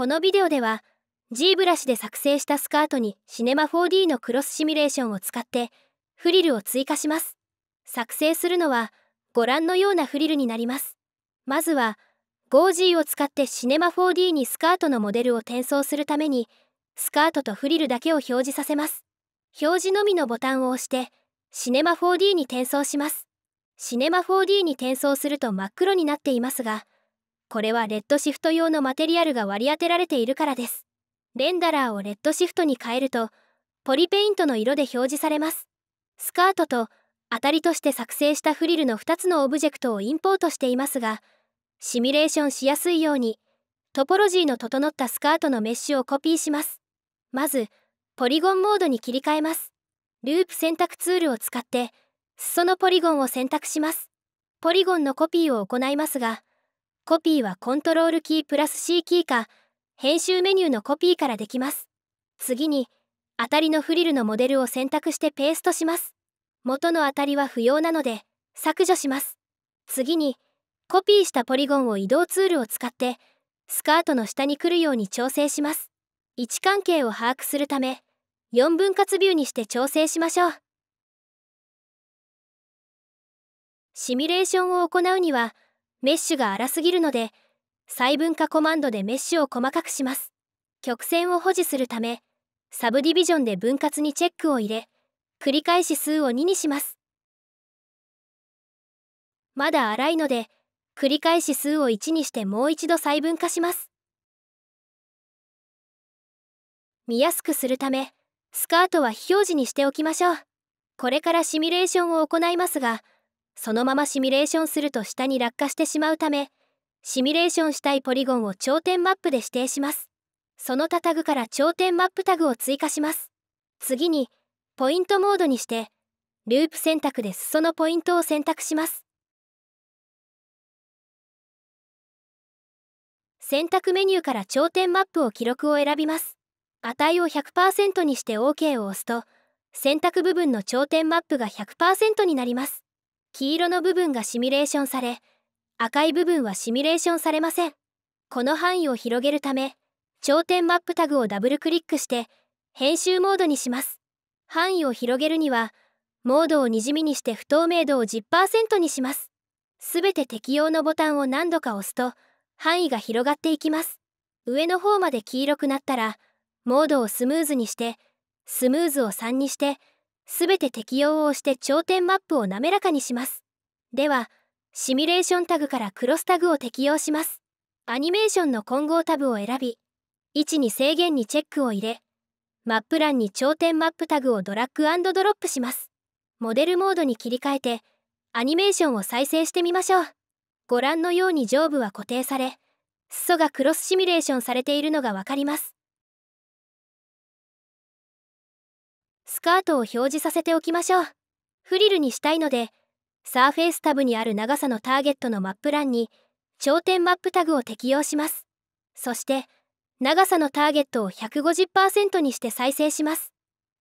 このビデオでは G ブラシで作成したスカートにシネマ 4D のクロスシミュレーションを使ってフリルを追加します作成するのはご覧のようなフリルになりますまずは 5G を使ってシネマ 4D にスカートのモデルを転送するためにスカートとフリルだけを表示させます表示のみのボタンを押してシネマ 4D に転送しますシネマ 4D に転送すると真っ黒になっていますがこれはレッドシフト用のマテリアルが割り当てられているからですレンダラーをレッドシフトに変えるとポリペイントの色で表示されますスカートと当たりとして作成したフリルの2つのオブジェクトをインポートしていますがシミュレーションしやすいようにトポロジーの整ったスカートのメッシュをコピーしますまずポリゴンモードに切り替えますループ選択ツールを使って裾のポリゴンを選択しますポリゴンのコピーを行いますがコピーはコントロールキープラス C キーか、編集メニューのコピーからできます。次に、当たりのフリルのモデルを選択してペーストします。元の当たりは不要なので、削除します。次に、コピーしたポリゴンを移動ツールを使って、スカートの下に来るように調整します。位置関係を把握するため、4分割ビューにして調整しましょう。シミュレーションを行うには、メッシュが粗すぎるので細分化コマンドでメッシュを細かくします曲線を保持するためサブディビジョンで分割にチェックを入れ繰り返し数を2にしますまだ粗いので繰り返し数を1にしてもう一度細分化します見やすくするためスカートは非表示にしておきましょうこれからシミュレーションを行いますがそのままシミュレーションすると下に落下してしまうためシミュレーションしたいポリゴンを頂点マップで指定しますその他タグから頂点マップタグを追加します次にポイントモードにしてループ選択で裾のポイントを選択します選択メニューから頂点マップを記録を選びます値を100%にして OK を押すと選択部分の頂点マップが100%になります黄色の部分がシミュレーションされ赤い部分はシミュレーションされませんこの範囲を広げるため頂点マップタグをダブルクリックして編集モードにします範囲を広げるにはモードをにじみにして不透明度を10%にしますすべて適用のボタンを何度か押すと範囲が広がっていきます上の方まで黄色くなったらモードをスムーズにしてスムーズを3にしてすべて適用を押して頂点マップを滑らかにします。では、シミュレーションタグからクロスタグを適用します。アニメーションの混合タブを選び、位置に制限にチェックを入れ、マップ欄に頂点マップタグをドラッグドロップします。モデルモードに切り替えて、アニメーションを再生してみましょう。ご覧のように上部は固定され、裾がクロスシミュレーションされているのがわかります。スカートを表示させておきましょう。フリルにしたいので、サーフェイスタブにある長さのターゲットのマップ欄に頂点マップタグを適用します。そして、長さのターゲットを150%にして再生します。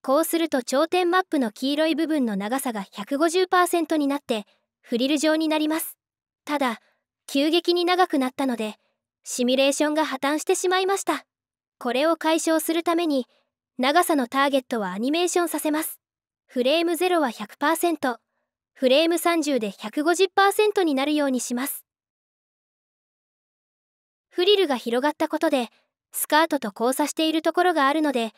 こうすると頂点マップの黄色い部分の長さが150%になってフリル状になります。ただ、急激に長くなったので、シミュレーションが破綻してしまいました。これを解消するために、長さのターゲットはアニメーションさせます。フレーム0は100%、フレーム30で150%になるようにします。フリルが広がったことで、スカートと交差しているところがあるので、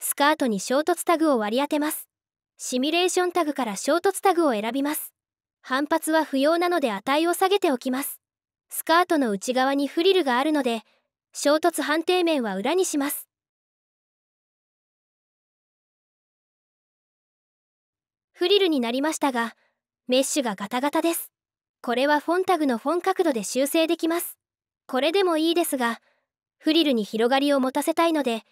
スカートに衝突タグを割り当てます。シミュレーションタグから衝突タグを選びます。反発は不要なので値を下げておきます。スカートの内側にフリルがあるので、衝突判定面は裏にします。フリルになりましたがメッシュがガタガタですこれはフォンタグのフォン角度で修正できますこれでもいいですがフリルに広がりを持たせたいので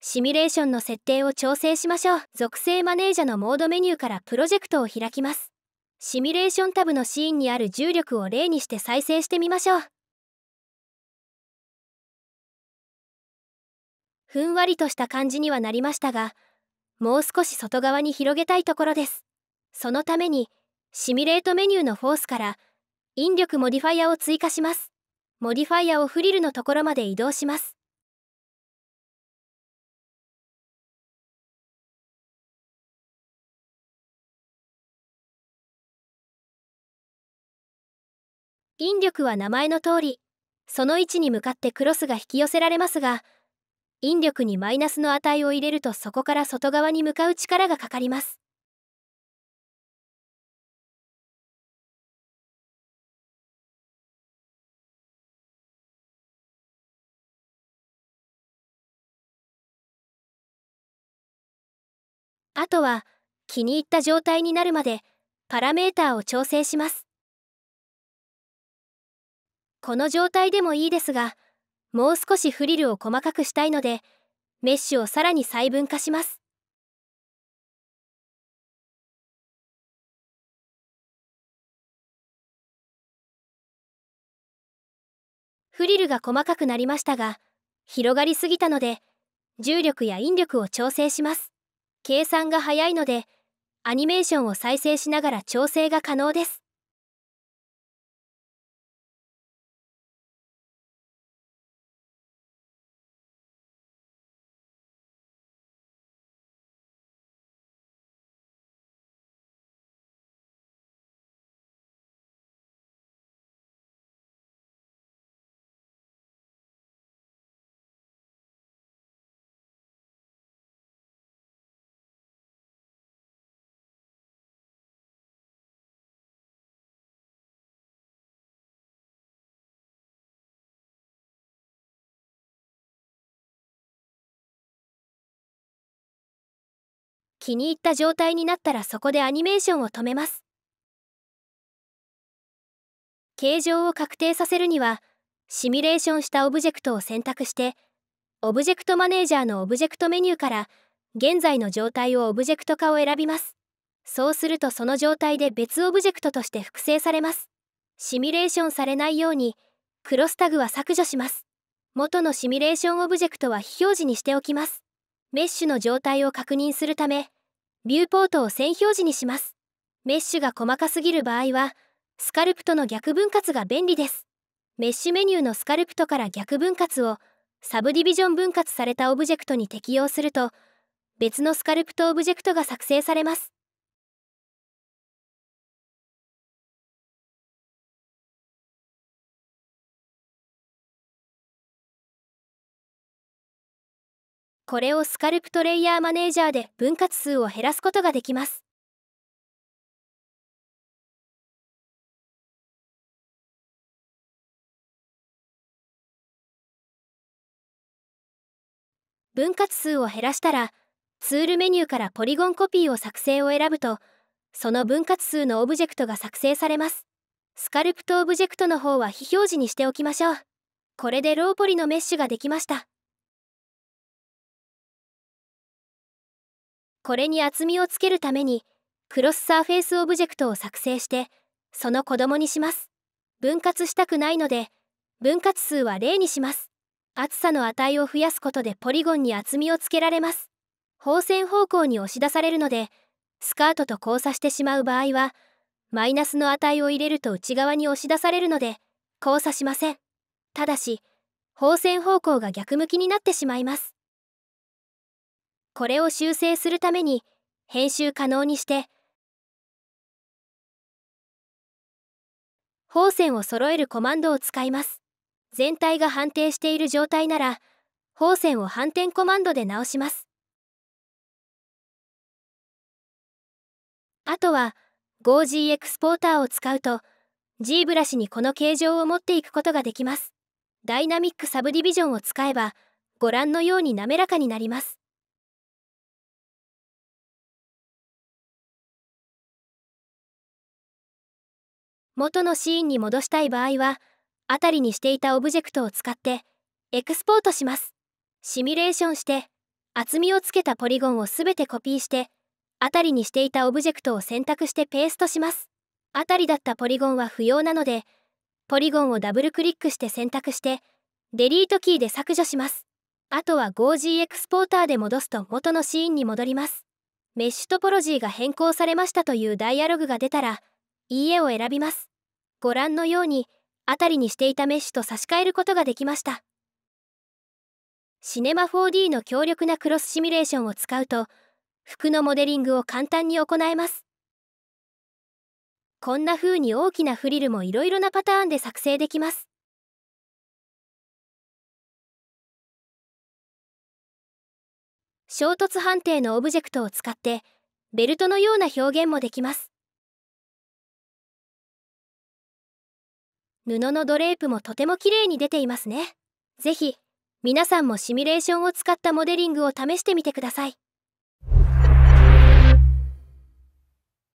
シミュレーションの設定を調整しましょう属性マネージャのモードメニューからプロジェクトを開きますシミュレーションタブのシーンにある重力を例にして再生してみましょうふんわりとした感じにはなりましたがもう少し外側に広げたいところですそのためにシミュレートメニューのフォースから引力モディファイアを追加します。モディファイアをフリルのところまで移動します。引力は名前の通りその位置に向かってクロスが引き寄せられますが引力にマイナスの値を入れるとそこから外側に向かう力がかかりますあとは気に入った状態になるまでパラメーターを調整します。この状態でもいいですが、もう少しフリルを細かくしたいので、メッシュをさらに細分化します。フリルが細かくなりましたが、広がりすぎたので、重力や引力を調整します。計算が早いので、アニメーションを再生しながら調整が可能です。気に入った状態になったらそこでアニメーションを止めます形状を確定させるにはシミュレーションしたオブジェクトを選択してオブジェクトマネージャーのオブジェクトメニューから現在の状態をオブジェクト化を選びますそうするとその状態で別オブジェクトとして複製されますシミュレーションされないようにクロスタグは削除します元のシミュレーションオブジェクトは非表示にしておきますメッシュの状態を確認するためビューポートを線表示にしますメッシュが細かすぎる場合はスカルプとの逆分割が便利ですメッシュメニューのスカルプトから逆分割をサブディビジョン分割されたオブジェクトに適用すると別のスカルプトオブジェクトが作成されますこれをスカルプトレイヤーマネージャーで分割数を減らすことができます。分割数を減らしたら、ツールメニューからポリゴンコピーを作成を選ぶと、その分割数のオブジェクトが作成されます。スカルプトオブジェクトの方は非表示にしておきましょう。これでローポリのメッシュができました。これに厚みをつけるためにクロスサーフェイスオブジェクトを作成してその子供にします分割したくないので分割数は0にします厚さの値を増やすことでポリゴンに厚みをつけられます放線方向に押し出されるのでスカートと交差してしまう場合はマイナスの値を入れると内側に押し出されるので交差しませんただし放線方向が逆向きになってしまいますこれを修正するために編集可能にして方線を揃えるコマンドを使います全体が反定している状態なら方線を反転コマンドで直しますあとは 5G エクスポーターを使うと G ブラシにこの形状を持っていくことができますダイナミックサブディビジョンを使えばご覧のように滑らかになります元のシーンに戻したい場合は辺りにしていたオブジェクトを使ってエクスポートしますシミュレーションして厚みをつけたポリゴンを全てコピーして辺りにしていたオブジェクトを選択してペーストします辺りだったポリゴンは不要なのでポリゴンをダブルクリックして選択してデリートキーで削除しますあとは 5G エクスポーターで戻すと元のシーンに戻りますメッシュトポロジーが変更されましたというダイアログが出たらいいえを選びますご覧のように辺りにしていたメッシュと差し替えることができましたシネマ 4D の強力なクロスシミュレーションを使うと服のモデリングを簡単に行えますこんな風に大きなフリルもいろいろなパターンで作成できます衝突判定のオブジェクトを使ってベルトのような表現もできます布のドレープもとても綺麗に出ていますね。ぜひ皆さんもシミュレーションを使ったモデリングを試してみてください。